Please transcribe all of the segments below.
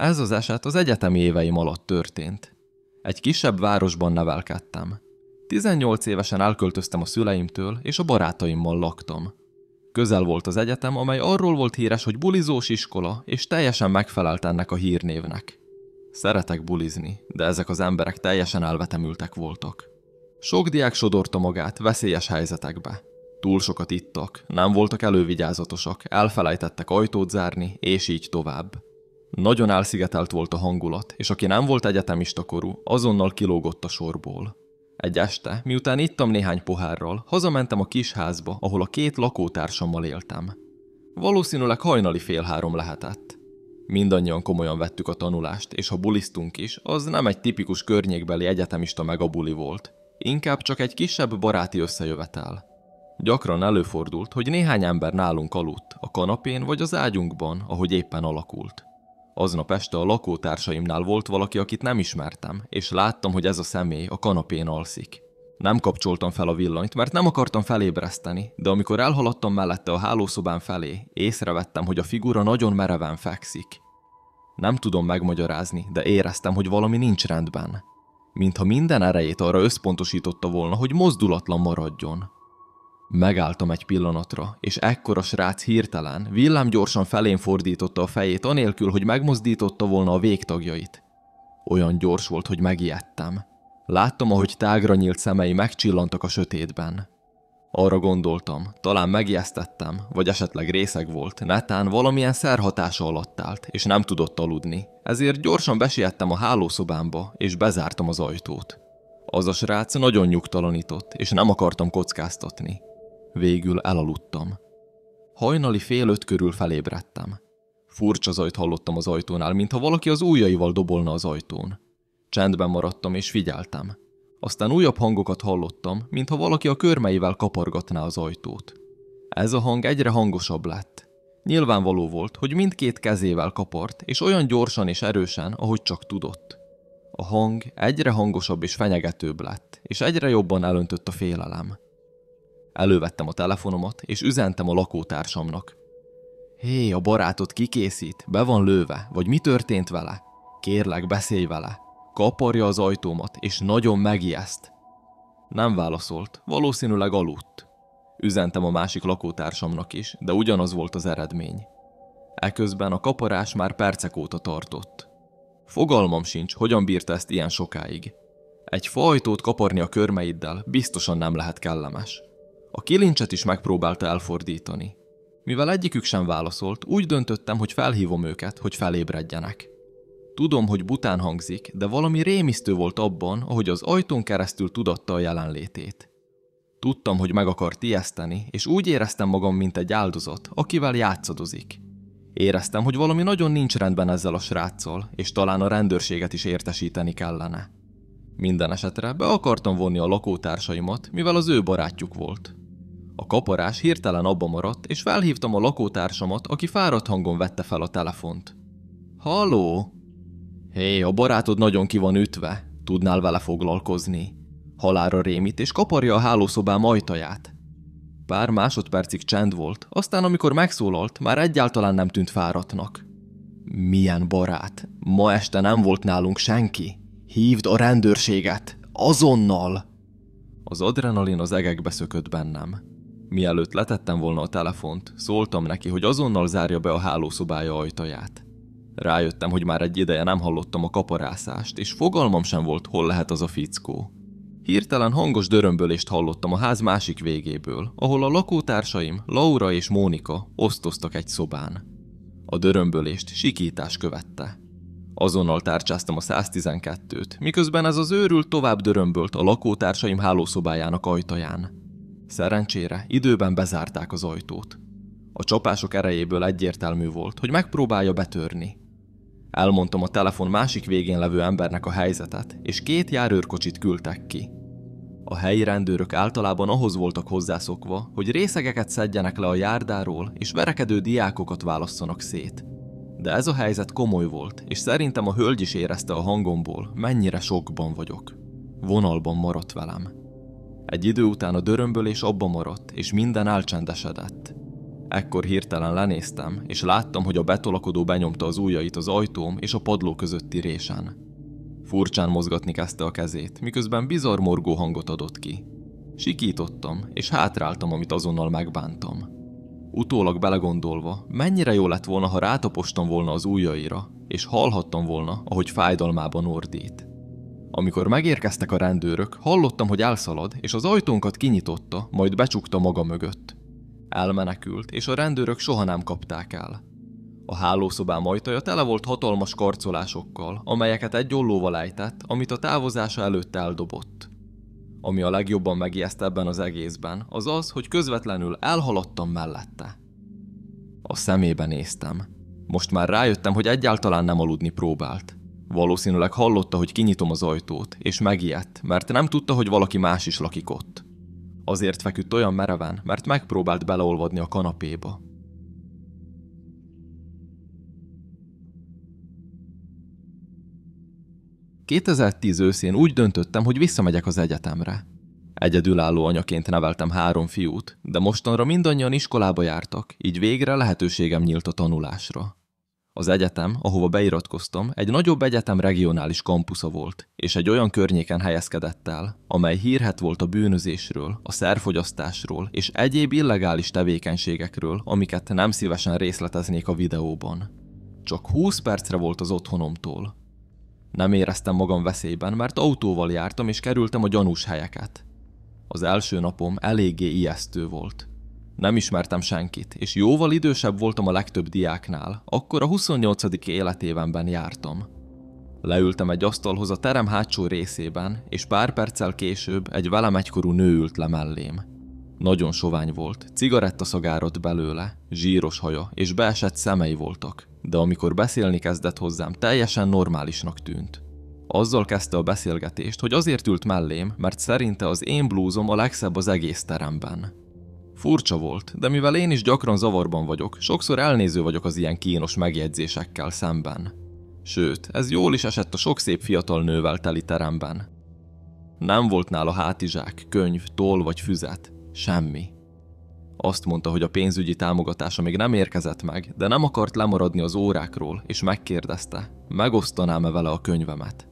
Ez az eset az egyetemi éveim alatt történt. Egy kisebb városban nevelkedtem. 18 évesen elköltöztem a szüleimtől, és a barátaimmal laktam. Közel volt az egyetem, amely arról volt híres, hogy bulizós iskola, és teljesen megfelelt ennek a hírnévnek. Szeretek bulizni, de ezek az emberek teljesen elvetemültek voltak. Sok diák sodorta magát veszélyes helyzetekbe. Túl sokat ittak, nem voltak elővigyázatosak, elfelejtettek ajtót zárni, és így tovább. Nagyon elszigetelt volt a hangulat, és aki nem volt egyetemista korú, azonnal kilógott a sorból. Egy este, miután ittam néhány pohárral, hazamentem a kis házba, ahol a két lakótársammal éltem. Valószínűleg hajnali fél három lehetett. Mindannyian komolyan vettük a tanulást, és ha bulisztunk is, az nem egy tipikus környékbeli egyetemista megabuli volt. Inkább csak egy kisebb baráti összejövetel. Gyakran előfordult, hogy néhány ember nálunk aludt, a kanapén vagy az ágyunkban, ahogy éppen alakult. Aznap este a lakótársaimnál volt valaki, akit nem ismertem, és láttam, hogy ez a személy a kanapén alszik. Nem kapcsoltam fel a villanyt, mert nem akartam felébreszteni, de amikor elhaladtam mellette a hálószobán felé, észrevettem, hogy a figura nagyon mereven fekszik. Nem tudom megmagyarázni, de éreztem, hogy valami nincs rendben. Mintha minden erejét arra összpontosította volna, hogy mozdulatlan maradjon. Megálltam egy pillanatra, és ekkora srác hirtelen, villámgyorsan felén fordította a fejét, anélkül, hogy megmozdította volna a végtagjait. Olyan gyors volt, hogy megijedtem. Láttam, ahogy tágra nyílt szemei megcsillantak a sötétben. Arra gondoltam, talán megijesztettem, vagy esetleg részeg volt, netán valamilyen szerhatása alatt állt, és nem tudott aludni. Ezért gyorsan besiettem a hálószobámba, és bezártam az ajtót. Az a srác nagyon nyugtalanított, és nem akartam kockáztatni. Végül elaludtam. Hajnali fél öt körül felébredtem. Furcsa zajt hallottam az ajtónál, mintha valaki az ujjaival dobolna az ajtón. Csendben maradtam és figyeltem. Aztán újabb hangokat hallottam, mintha valaki a körmeivel kapargatná az ajtót. Ez a hang egyre hangosabb lett. Nyilvánvaló volt, hogy mindkét kezével kapart, és olyan gyorsan és erősen, ahogy csak tudott. A hang egyre hangosabb és fenyegetőbb lett, és egyre jobban elöntött a félelem. Elővettem a telefonomat, és üzentem a lakótársamnak. Hé, a barátod kikészít, be van lőve, vagy mi történt vele? Kérlek, beszélj vele. Kaparja az ajtómat, és nagyon megijeszt. Nem válaszolt, valószínűleg aludt. Üzentem a másik lakótársamnak is, de ugyanaz volt az eredmény. Eközben a kaparás már percek óta tartott. Fogalmam sincs, hogyan bírta ezt ilyen sokáig. Egy fajtót kaparni a körmeiddel biztosan nem lehet kellemes. A kilincset is megpróbálta elfordítani. Mivel egyikük sem válaszolt, úgy döntöttem, hogy felhívom őket, hogy felébredjenek. Tudom, hogy bután hangzik, de valami rémisztő volt abban, ahogy az ajtón keresztül tudatta a jelenlétét. Tudtam, hogy meg akart tieszteni, és úgy éreztem magam, mint egy áldozat, akivel játszadozik. Éreztem, hogy valami nagyon nincs rendben ezzel a sráccal, és talán a rendőrséget is értesíteni kellene. Minden esetre be akartam vonni a lakótársaimat, mivel az ő barátjuk volt. A kaparás hirtelen abba maradt, és felhívtam a lakótársamat, aki fáradt hangon vette fel a telefont. Halló? Hé, hey, a barátod nagyon ki van ütve. Tudnál vele foglalkozni? Halára rémít, és kaparja a hálószobám ajtaját. Pár másodpercig csend volt, aztán amikor megszólalt, már egyáltalán nem tűnt fáradtnak. Milyen barát? Ma este nem volt nálunk senki. Hívd a rendőrséget! Azonnal! Az adrenalin az egekbe szökött bennem. Mielőtt letettem volna a telefont, szóltam neki, hogy azonnal zárja be a hálószobája ajtaját. Rájöttem, hogy már egy ideje nem hallottam a kaparászást, és fogalmam sem volt, hol lehet az a fickó. Hirtelen hangos dörömbölést hallottam a ház másik végéből, ahol a lakótársaim, Laura és Mónika osztoztak egy szobán. A dörömbölést sikítás követte. Azonnal tárcsáztam a 112-t, miközben ez az őrült tovább dörömbölt a lakótársaim hálószobájának ajtaján. Szerencsére időben bezárták az ajtót. A csapások erejéből egyértelmű volt, hogy megpróbálja betörni. Elmondtam a telefon másik végén levő embernek a helyzetet, és két járőrkocsit küldtek ki. A helyi rendőrök általában ahhoz voltak hozzászokva, hogy részegeket szedjenek le a járdáról, és verekedő diákokat válasszanak szét. De ez a helyzet komoly volt, és szerintem a hölgy is érezte a hangomból, mennyire sokban vagyok. Vonalban maradt velem. Egy idő után a dörömbölés abba maradt, és minden álcsendesedett. Ekkor hirtelen lenéztem, és láttam, hogy a betolakodó benyomta az ujjait az ajtóm és a padló közötti résen. Furcsán mozgatni kezdte a kezét, miközben bizarr morgó hangot adott ki. Sikítottam, és hátráltam, amit azonnal megbántam. Utólag belegondolva, mennyire jó lett volna, ha rátapostam volna az ujjaira, és hallhattam volna, ahogy fájdalmában ordít. Amikor megérkeztek a rendőrök, hallottam, hogy elszalad, és az ajtónkat kinyitotta, majd becsukta maga mögött. Elmenekült, és a rendőrök soha nem kapták el. A hálószobám ajtaja tele volt hatalmas karcolásokkal, amelyeket egy ollóval ejtett, amit a távozása előtt eldobott. Ami a legjobban megijeszt ebben az egészben, az az, hogy közvetlenül elhaladtam mellette. A szemébe néztem. Most már rájöttem, hogy egyáltalán nem aludni próbált. Valószínűleg hallotta, hogy kinyitom az ajtót, és megijedt, mert nem tudta, hogy valaki más is lakik ott. Azért feküdt olyan mereven, mert megpróbált beleolvadni a kanapéba. ...2010 őszén úgy döntöttem, hogy visszamegyek az egyetemre. Egyedülálló anyaként neveltem három fiút, de mostanra mindannyian iskolába jártak, így végre lehetőségem nyílt a tanulásra. Az egyetem, ahova beiratkoztam, egy nagyobb egyetem regionális kampusza volt, és egy olyan környéken helyezkedett el, amely hírhet volt a bűnözésről, a szerfogyasztásról és egyéb illegális tevékenységekről, amiket nem szívesen részleteznék a videóban. Csak 20 percre volt az otthonomtól. Nem éreztem magam veszélyben, mert autóval jártam és kerültem a gyanús helyeket. Az első napom eléggé ijesztő volt. Nem ismertem senkit, és jóval idősebb voltam a legtöbb diáknál, akkor a 28. életévenben jártam. Leültem egy asztalhoz a terem hátsó részében, és pár perccel később egy velem egykorú nő ült le mellém. Nagyon sovány volt, cigarettaszagárat belőle, zsíros haja és beesett szemei voltak, de amikor beszélni kezdett hozzám, teljesen normálisnak tűnt. Azzal kezdte a beszélgetést, hogy azért ült mellém, mert szerinte az én blúzom a legszebb az egész teremben. Furcsa volt, de mivel én is gyakran zavarban vagyok, sokszor elnéző vagyok az ilyen kínos megjegyzésekkel szemben. Sőt, ez jól is esett a sok szép fiatal nővel teli teremben. Nem volt nála hátizsák, könyv, toll vagy füzet. Semmi. Azt mondta, hogy a pénzügyi támogatása még nem érkezett meg, de nem akart lemaradni az órákról, és megkérdezte, megosztanám-e vele a könyvemet.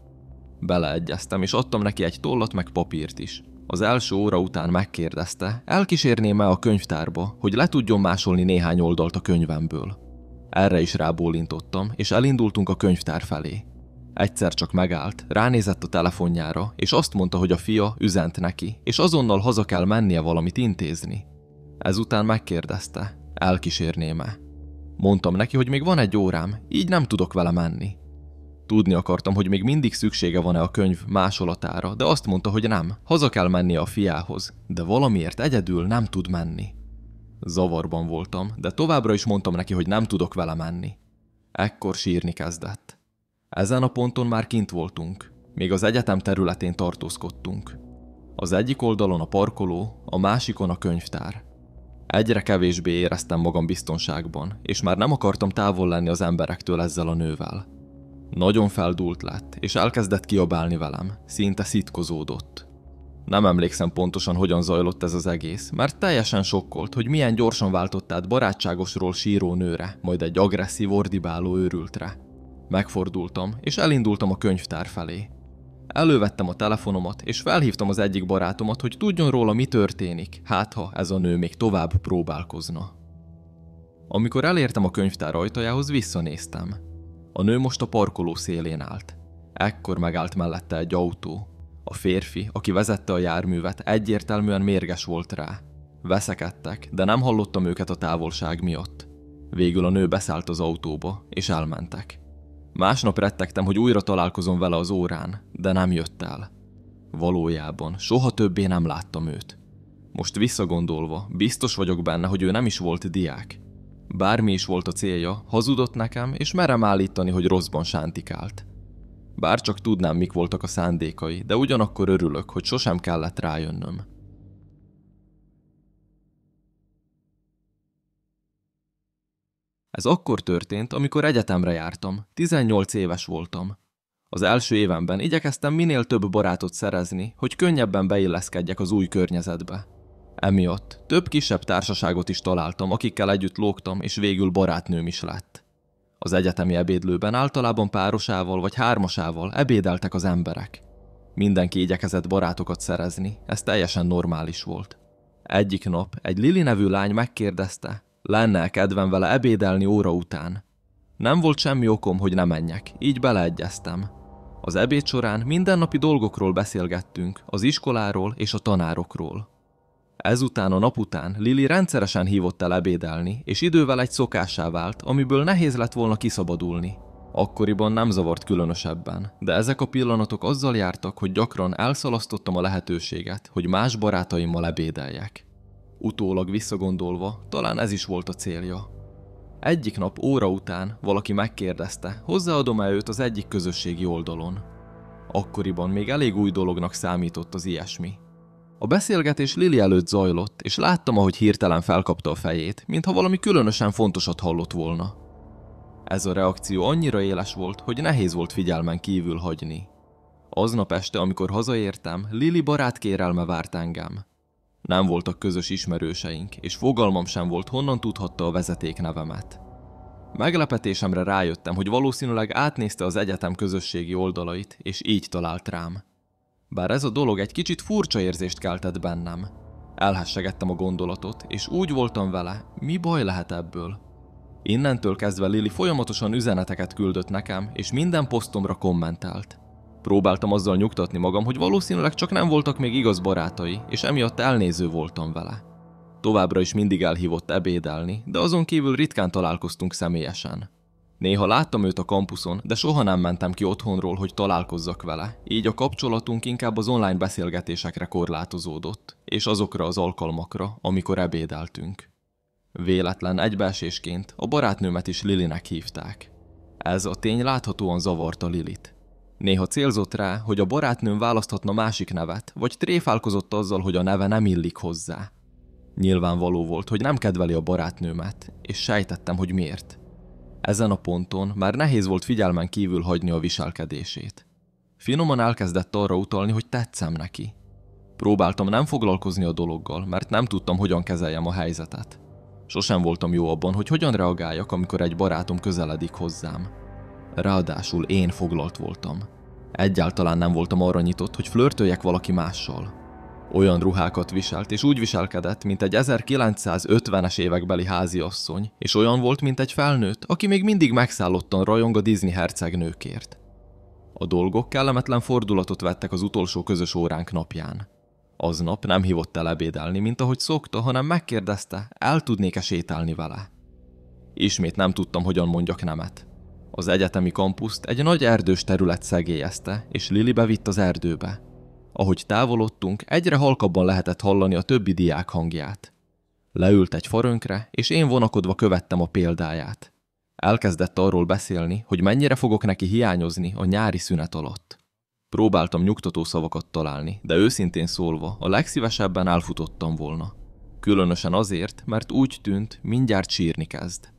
Beleegyeztem, és adtam neki egy tollat meg papírt is. Az első óra után megkérdezte, elkísérném-e a könyvtárba, hogy le tudjon másolni néhány oldalt a könyvemből. Erre is rábólintottam, és elindultunk a könyvtár felé. Egyszer csak megállt, ránézett a telefonjára, és azt mondta, hogy a fia üzent neki, és azonnal haza kell mennie valamit intézni. Ezután megkérdezte, elkísérném-e. Mondtam neki, hogy még van egy órám, így nem tudok vele menni. Tudni akartam, hogy még mindig szüksége van-e a könyv másolatára, de azt mondta, hogy nem. Haza kell menni a fiához, de valamiért egyedül nem tud menni. Zavarban voltam, de továbbra is mondtam neki, hogy nem tudok vele menni. Ekkor sírni kezdett. Ezen a ponton már kint voltunk. Még az egyetem területén tartózkodtunk. Az egyik oldalon a parkoló, a másikon a könyvtár. Egyre kevésbé éreztem magam biztonságban, és már nem akartam távol lenni az emberektől ezzel a nővel. Nagyon feldúlt lett, és elkezdett kiabálni velem, szinte szitkozódott. Nem emlékszem pontosan, hogyan zajlott ez az egész, mert teljesen sokkolt, hogy milyen gyorsan váltott át barátságosról síró nőre, majd egy agresszív ordibáló őrültre. Megfordultam, és elindultam a könyvtár felé. Elővettem a telefonomat, és felhívtam az egyik barátomat, hogy tudjon róla, mi történik, hát ha ez a nő még tovább próbálkozna. Amikor elértem a könyvtár ajtajához, visszanéztem. A nő most a parkoló szélén állt. Ekkor megállt mellette egy autó. A férfi, aki vezette a járművet, egyértelműen mérges volt rá. Veszekedtek, de nem hallottam őket a távolság miatt. Végül a nő beszállt az autóba, és elmentek. Másnap rettegtem, hogy újra találkozom vele az órán, de nem jött el. Valójában, soha többé nem láttam őt. Most visszagondolva, biztos vagyok benne, hogy ő nem is volt diák. Bármi is volt a célja, hazudott nekem, és merem állítani, hogy rosszban sántikált. Bár csak tudnám, mik voltak a szándékai, de ugyanakkor örülök, hogy sosem kellett rájönnöm. Ez akkor történt, amikor egyetemre jártam, 18 éves voltam. Az első évemben igyekeztem minél több barátot szerezni, hogy könnyebben beilleszkedjek az új környezetbe. Emiatt több kisebb társaságot is találtam, akikkel együtt lógtam, és végül barátnőm is lett. Az egyetemi ebédlőben általában párosával vagy hármasával ebédeltek az emberek. Mindenki igyekezett barátokat szerezni, ez teljesen normális volt. Egyik nap egy Lili nevű lány megkérdezte, lenne kedvem vele ebédelni óra után. Nem volt semmi okom, hogy ne menjek, így beleegyeztem. Az ebéd során mindennapi dolgokról beszélgettünk, az iskoláról és a tanárokról. Ezután a nap után Lili rendszeresen hívott el ebédelni, és idővel egy szokásá vált, amiből nehéz lett volna kiszabadulni. Akkoriban nem zavart különösebben, de ezek a pillanatok azzal jártak, hogy gyakran elszalasztottam a lehetőséget, hogy más barátaimmal ebédeljek. Utólag visszagondolva, talán ez is volt a célja. Egyik nap óra után valaki megkérdezte, hozzáadom-e őt az egyik közösségi oldalon. Akkoriban még elég új dolognak számított az ilyesmi, a beszélgetés Lili előtt zajlott, és láttam, ahogy hirtelen felkapta a fejét, mintha valami különösen fontosat hallott volna. Ez a reakció annyira éles volt, hogy nehéz volt figyelmen kívül hagyni. Aznap este, amikor hazaértem, Lili barát kérelme várt engem. Nem voltak közös ismerőseink, és fogalmam sem volt, honnan tudhatta a vezeték nevemet. Meglepetésemre rájöttem, hogy valószínűleg átnézte az egyetem közösségi oldalait, és így talált rám. Bár ez a dolog egy kicsit furcsa érzést keltett bennem. Elhessegettem a gondolatot, és úgy voltam vele, mi baj lehet ebből? Innentől kezdve Lili folyamatosan üzeneteket küldött nekem, és minden posztomra kommentelt. Próbáltam azzal nyugtatni magam, hogy valószínűleg csak nem voltak még igaz barátai, és emiatt elnéző voltam vele. Továbbra is mindig elhívott ebédelni, de azon kívül ritkán találkoztunk személyesen. Néha láttam őt a kampuszon, de soha nem mentem ki otthonról, hogy találkozzak vele, így a kapcsolatunk inkább az online beszélgetésekre korlátozódott, és azokra az alkalmakra, amikor ebédeltünk. Véletlen egybeesésként a barátnőmet is Lilinek hívták. Ez a tény láthatóan zavarta Lilit. Néha célzott rá, hogy a barátnőm választhatna másik nevet, vagy tréfálkozott azzal, hogy a neve nem illik hozzá. Nyilvánvaló volt, hogy nem kedveli a barátnőmet, és sejtettem, hogy miért. Ezen a ponton már nehéz volt figyelmen kívül hagyni a viselkedését. Finoman elkezdett arra utalni, hogy tetszem neki. Próbáltam nem foglalkozni a dologgal, mert nem tudtam, hogyan kezeljem a helyzetet. Sosem voltam jó abban, hogy hogyan reagáljak, amikor egy barátom közeledik hozzám. Ráadásul én foglalt voltam. Egyáltalán nem voltam arra nyitott, hogy flörtöljek valaki mással. Olyan ruhákat viselt, és úgy viselkedett, mint egy 1950-es évekbeli háziasszony, és olyan volt, mint egy felnőtt, aki még mindig megszállottan rajong a Disney hercegnőkért. A dolgok kellemetlen fordulatot vettek az utolsó közös óránk napján. Aznap nem hívott el ebédelni, mint ahogy szokta, hanem megkérdezte, el tudnék-e sétálni vele. Ismét nem tudtam, hogyan mondjak nemet. Az egyetemi kampuszt egy nagy erdős terület szegélyezte, és Lili bevitt az erdőbe, ahogy távolodtunk, egyre halkabban lehetett hallani a többi diák hangját. Leült egy farönkre, és én vonakodva követtem a példáját. Elkezdett arról beszélni, hogy mennyire fogok neki hiányozni a nyári szünet alatt. Próbáltam nyugtató szavakat találni, de őszintén szólva a legszívesebben elfutottam volna. Különösen azért, mert úgy tűnt, mindjárt sírni kezd.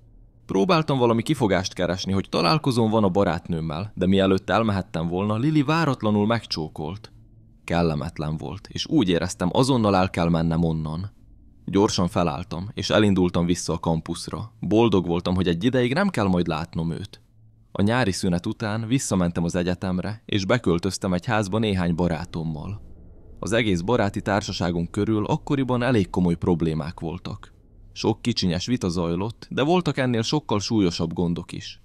Próbáltam valami kifogást keresni, hogy találkozom van a barátnőmmel, de mielőtt elmehettem volna, Lili váratlanul megcsókolt. Kellemetlen volt, és úgy éreztem, azonnal el kell mennem onnan. Gyorsan felálltam, és elindultam vissza a kampuszra. Boldog voltam, hogy egy ideig nem kell majd látnom őt. A nyári szünet után visszamentem az egyetemre, és beköltöztem egy házba néhány barátommal. Az egész baráti társaságunk körül akkoriban elég komoly problémák voltak. Sok kicsinyes vita zajlott, de voltak ennél sokkal súlyosabb gondok is.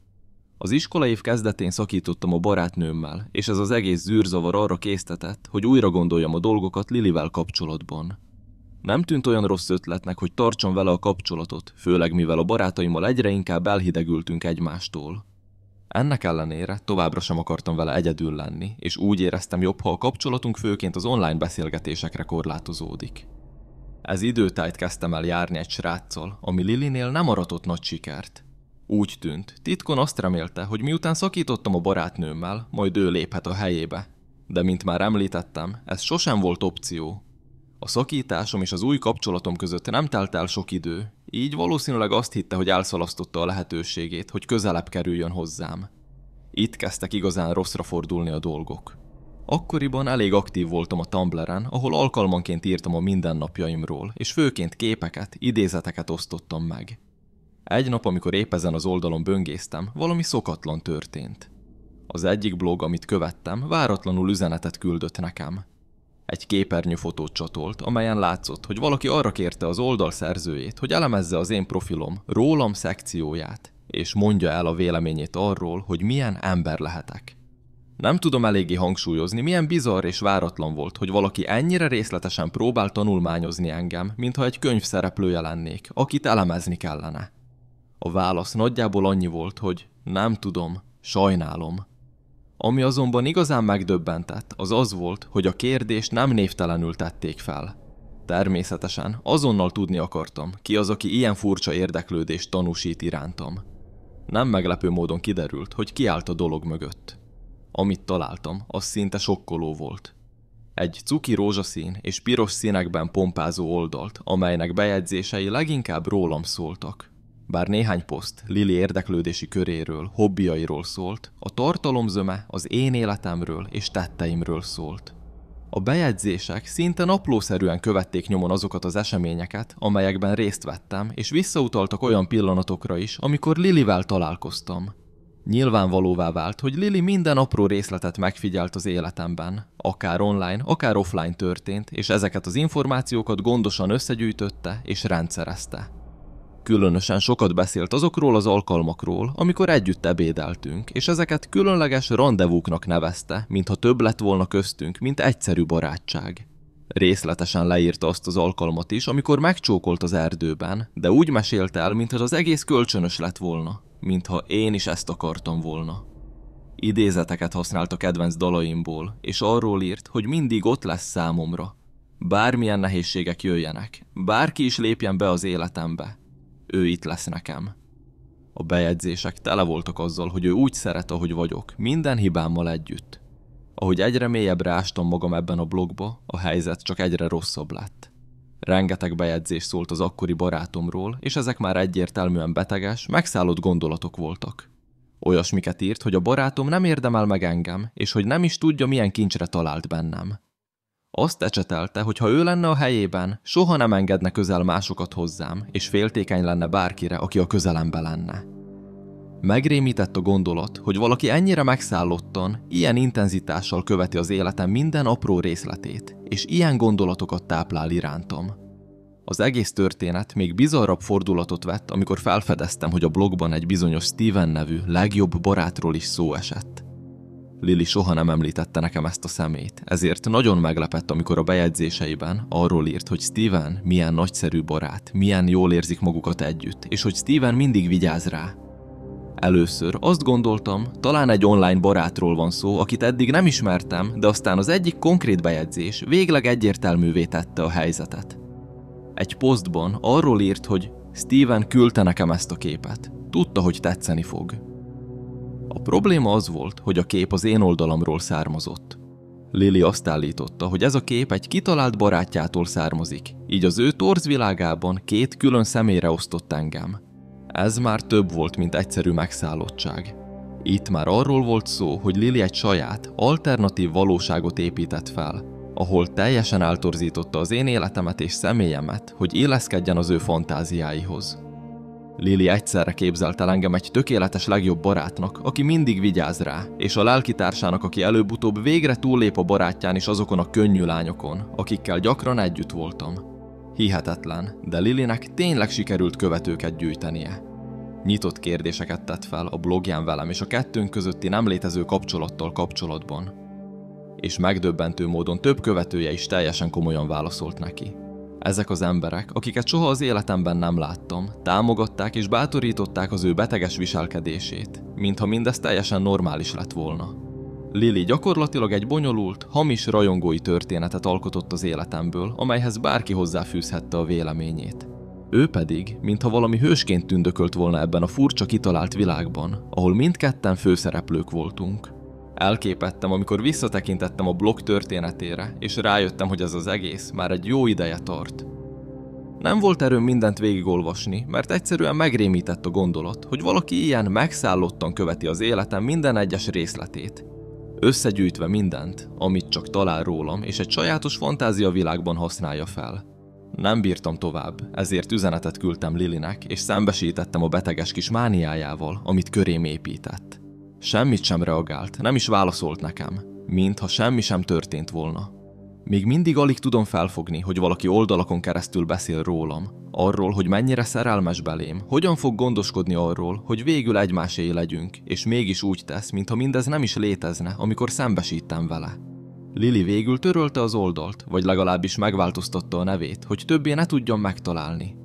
Az év kezdetén szakítottam a barátnőmmel, és ez az egész zűrzavar arra késztetett, hogy újra gondoljam a dolgokat Lilivel kapcsolatban. Nem tűnt olyan rossz ötletnek, hogy tartson vele a kapcsolatot, főleg mivel a barátaimmal egyre inkább elhidegültünk egymástól. Ennek ellenére továbbra sem akartam vele egyedül lenni, és úgy éreztem jobb, ha a kapcsolatunk főként az online beszélgetésekre korlátozódik. Ez időtájt kezdtem el járni egy sráccal, ami Lilinél nem aratott nagy sikert. Úgy tűnt, titkon azt remélte, hogy miután szakítottam a barátnőmmel, majd ő léphet a helyébe. De mint már említettem, ez sosem volt opció. A szakításom és az új kapcsolatom között nem telt el sok idő, így valószínűleg azt hitte, hogy elszalasztotta a lehetőségét, hogy közelebb kerüljön hozzám. Itt kezdtek igazán rosszra fordulni a dolgok. Akkoriban elég aktív voltam a Tumblr-en, ahol alkalmanként írtam a mindennapjaimról, és főként képeket, idézeteket osztottam meg – egy nap, amikor épp ezen az oldalon böngésztem, valami szokatlan történt. Az egyik blog, amit követtem, váratlanul üzenetet küldött nekem. Egy képernyőfotót csatolt, amelyen látszott, hogy valaki arra kérte az oldal szerzőjét, hogy elemezze az én profilom, rólam szekcióját, és mondja el a véleményét arról, hogy milyen ember lehetek. Nem tudom eléggé hangsúlyozni, milyen bizarr és váratlan volt, hogy valaki ennyire részletesen próbál tanulmányozni engem, mintha egy könyv szereplője lennék, akit elemezni kellene. A válasz nagyjából annyi volt, hogy nem tudom, sajnálom. Ami azonban igazán megdöbbentett, az az volt, hogy a kérdést nem névtelenül tették fel. Természetesen, azonnal tudni akartam, ki az, aki ilyen furcsa érdeklődést tanúsít irántam. Nem meglepő módon kiderült, hogy ki állt a dolog mögött. Amit találtam, az szinte sokkoló volt. Egy cuki rózsaszín és piros színekben pompázó oldalt, amelynek bejegyzései leginkább rólam szóltak. Bár néhány poszt Lili érdeklődési köréről, hobbiairól szólt, a tartalomzöme az én életemről és tetteimről szólt. A bejegyzések szinte naplószerűen követték nyomon azokat az eseményeket, amelyekben részt vettem, és visszautaltak olyan pillanatokra is, amikor Lilivel találkoztam. Nyilvánvalóvá vált, hogy Lili minden apró részletet megfigyelt az életemben, akár online, akár offline történt, és ezeket az információkat gondosan összegyűjtötte és rendszerezte. Különösen sokat beszélt azokról az alkalmakról, amikor együtt ebédeltünk, és ezeket különleges rendezvúknak nevezte, mintha több lett volna köztünk, mint egyszerű barátság. Részletesen leírta azt az alkalmat is, amikor megcsókolt az erdőben, de úgy mesélte el, mintha az egész kölcsönös lett volna, mintha én is ezt akartam volna. Idézeteket használt a kedvenc dalaimból, és arról írt, hogy mindig ott lesz számomra. Bármilyen nehézségek jöjjenek, bárki is lépjen be az életembe, ő itt lesz nekem. A bejegyzések tele voltak azzal, hogy ő úgy szeret, ahogy vagyok, minden hibámmal együtt. Ahogy egyre mélyebbre ástam magam ebben a blogba, a helyzet csak egyre rosszabb lett. Rengeteg bejegyzés szólt az akkori barátomról, és ezek már egyértelműen beteges, megszállott gondolatok voltak. Olyasmiket írt, hogy a barátom nem érdemel meg engem, és hogy nem is tudja, milyen kincsre talált bennem. Azt ecsetelte, hogy ha ő lenne a helyében, soha nem engedne közel másokat hozzám, és féltékeny lenne bárkire, aki a közelembe lenne. Megrémített a gondolat, hogy valaki ennyire megszállottan, ilyen intenzitással követi az életem minden apró részletét, és ilyen gondolatokat táplál irántam. Az egész történet még bizarrabb fordulatot vett, amikor felfedeztem, hogy a blogban egy bizonyos Steven nevű legjobb barátról is szó esett. Lili soha nem említette nekem ezt a szemét, ezért nagyon meglepett, amikor a bejegyzéseiben arról írt, hogy Steven milyen nagyszerű barát, milyen jól érzik magukat együtt, és hogy Steven mindig vigyáz rá. Először azt gondoltam, talán egy online barátról van szó, akit eddig nem ismertem, de aztán az egyik konkrét bejegyzés végleg egyértelművé tette a helyzetet. Egy posztban arról írt, hogy Steven küldte nekem ezt a képet. Tudta, hogy tetszeni fog. A probléma az volt, hogy a kép az én oldalamról származott. Lili azt állította, hogy ez a kép egy kitalált barátjától származik, így az ő torzvilágában két külön személyre osztott engem. Ez már több volt, mint egyszerű megszállottság. Itt már arról volt szó, hogy Lili egy saját, alternatív valóságot épített fel, ahol teljesen eltorzította az én életemet és személyemet, hogy illeszkedjen az ő fantáziáihoz. Lili egyszerre képzelt el engem egy tökéletes legjobb barátnak, aki mindig vigyáz rá, és a lelkitársának, aki előbb-utóbb végre túllép a barátján is azokon a könnyű lányokon, akikkel gyakran együtt voltam. Hihetetlen, de Lilinek tényleg sikerült követőket gyűjtenie. Nyitott kérdéseket tett fel a blogján velem és a kettőnk közötti nem létező kapcsolattal kapcsolatban. És megdöbbentő módon több követője is teljesen komolyan válaszolt neki. Ezek az emberek, akiket soha az életemben nem láttam, támogatták és bátorították az ő beteges viselkedését, mintha mindez teljesen normális lett volna. Lili gyakorlatilag egy bonyolult, hamis rajongói történetet alkotott az életemből, amelyhez bárki hozzáfűzhette a véleményét. Ő pedig, mintha valami hősként tündökölt volna ebben a furcsa kitalált világban, ahol mindketten főszereplők voltunk. Elképettem, amikor visszatekintettem a blog történetére, és rájöttem, hogy ez az egész már egy jó ideje tart. Nem volt erőm mindent végigolvasni, mert egyszerűen megrémített a gondolat, hogy valaki ilyen megszállottan követi az életem minden egyes részletét. Összegyűjtve mindent, amit csak talál rólam, és egy sajátos fantáziavilágban használja fel. Nem bírtam tovább, ezért üzenetet küldtem Lilinek, és szembesítettem a beteges kis mániájával, amit körém épített. Semmit sem reagált, nem is válaszolt nekem, mintha semmi sem történt volna. Még mindig alig tudom felfogni, hogy valaki oldalakon keresztül beszél rólam, arról, hogy mennyire szerelmes belém, hogyan fog gondoskodni arról, hogy végül egymásé legyünk, és mégis úgy tesz, mintha mindez nem is létezne, amikor szembesítem vele. Lili végül törölte az oldalt, vagy legalábbis megváltoztatta a nevét, hogy többé ne tudjon megtalálni.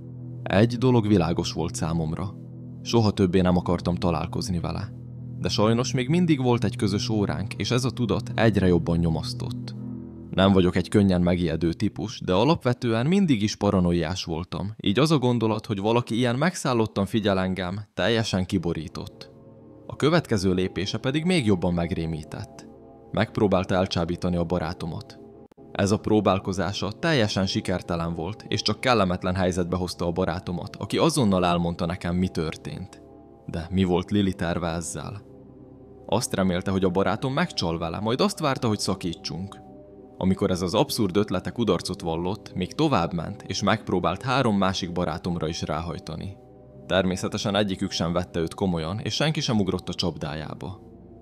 Egy dolog világos volt számomra. Soha többé nem akartam találkozni vele. De sajnos még mindig volt egy közös óránk, és ez a tudat egyre jobban nyomasztott. Nem vagyok egy könnyen megijedő típus, de alapvetően mindig is paranoiás voltam, így az a gondolat, hogy valaki ilyen megszállottan figyel engem, teljesen kiborított. A következő lépése pedig még jobban megrémített. Megpróbálta elcsábítani a barátomat. Ez a próbálkozása teljesen sikertelen volt, és csak kellemetlen helyzetbe hozta a barátomat, aki azonnal elmondta nekem, mi történt. De mi volt Lili terve ezzel? Azt remélte, hogy a barátom megcsal vele, majd azt várta, hogy szakítsunk. Amikor ez az abszurd ötlete kudarcot vallott, még továbbment, és megpróbált három másik barátomra is ráhajtani. Természetesen egyikük sem vette őt komolyan, és senki sem ugrott a csapdájába.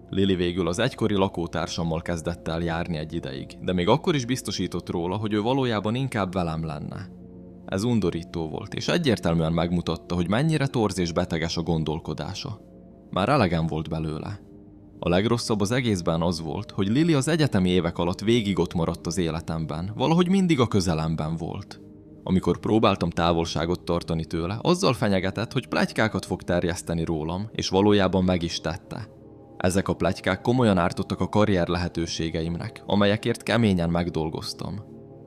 Lili végül az egykori lakótársammal kezdett el járni egy ideig, de még akkor is biztosított róla, hogy ő valójában inkább velem lenne. Ez undorító volt, és egyértelműen megmutatta, hogy mennyire torz és beteges a gondolkodása. Már elegem volt belőle. A legrosszabb az egészben az volt, hogy Lili az egyetemi évek alatt végig ott maradt az életemben, valahogy mindig a közelemben volt. Amikor próbáltam távolságot tartani tőle, azzal fenyegetett, hogy plegykákat fog terjeszteni rólam, és valójában meg is tette. Ezek a plegykák komolyan ártottak a karrier lehetőségeimnek, amelyekért keményen megdolgoztam.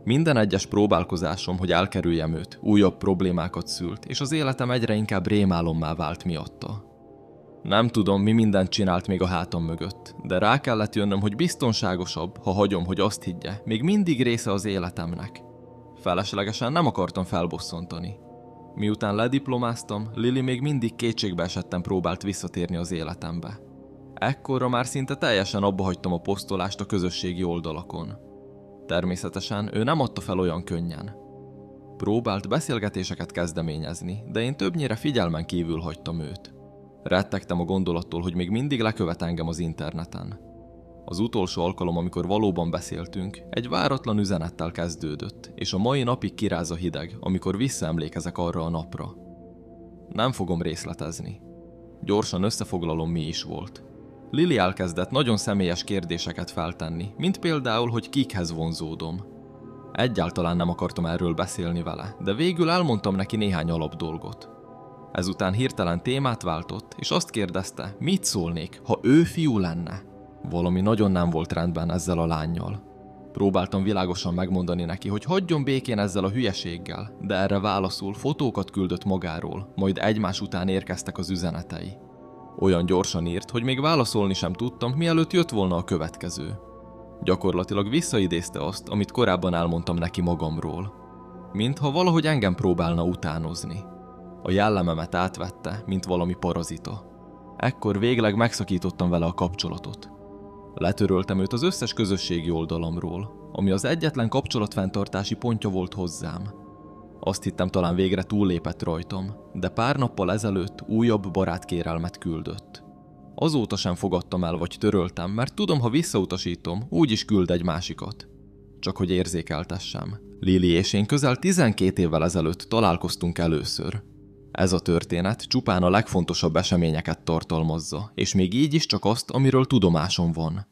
Minden egyes próbálkozásom, hogy elkerüljem őt, újabb problémákat szült, és az életem egyre inkább rémálommá vált miatta. Nem tudom, mi mindent csinált még a hátam mögött, de rá kellett jönnöm, hogy biztonságosabb, ha hagyom, hogy azt higgye, még mindig része az életemnek. Feleslegesen nem akartam felbosszontani. Miután lediplomáztam, Lili még mindig kétségbe esettem próbált visszatérni az életembe. Ekkorra már szinte teljesen abbahagytam a posztolást a közösségi oldalakon. Természetesen ő nem adta fel olyan könnyen. Próbált beszélgetéseket kezdeményezni, de én többnyire figyelmen kívül hagytam őt. Rettegtem a gondolattól, hogy még mindig lekövet engem az interneten. Az utolsó alkalom, amikor valóban beszéltünk, egy váratlan üzenettel kezdődött, és a mai napig kiráz a hideg, amikor visszaemlékezek arra a napra. Nem fogom részletezni. Gyorsan összefoglalom, mi is volt. Lili elkezdett nagyon személyes kérdéseket feltenni, mint például, hogy kikhez vonzódom. Egyáltalán nem akartam erről beszélni vele, de végül elmondtam neki néhány alapdolgot. Ezután hirtelen témát váltott, és azt kérdezte, mit szólnék, ha ő fiú lenne. Valami nagyon nem volt rendben ezzel a lányjal. Próbáltam világosan megmondani neki, hogy hagyjon békén ezzel a hülyeséggel, de erre válaszul fotókat küldött magáról, majd egymás után érkeztek az üzenetei. Olyan gyorsan írt, hogy még válaszolni sem tudtam, mielőtt jött volna a következő. Gyakorlatilag visszaidézte azt, amit korábban elmondtam neki magamról. Mintha valahogy engem próbálna utánozni. A jellememet átvette, mint valami parazita. Ekkor végleg megszakítottam vele a kapcsolatot. Letöröltem őt az összes közösségi oldalamról, ami az egyetlen kapcsolatfenntartási pontja volt hozzám. Azt hittem talán végre túllépett rajtam, de pár nappal ezelőtt újabb barátkérelmet küldött. Azóta sem fogadtam el vagy töröltem, mert tudom, ha visszautasítom, úgy is küld egy másikat. Csak hogy érzékeltessem. Lili és én közel 12 évvel ezelőtt találkoztunk először, ez a történet csupán a legfontosabb eseményeket tartalmazza, és még így is csak azt, amiről tudomásom van.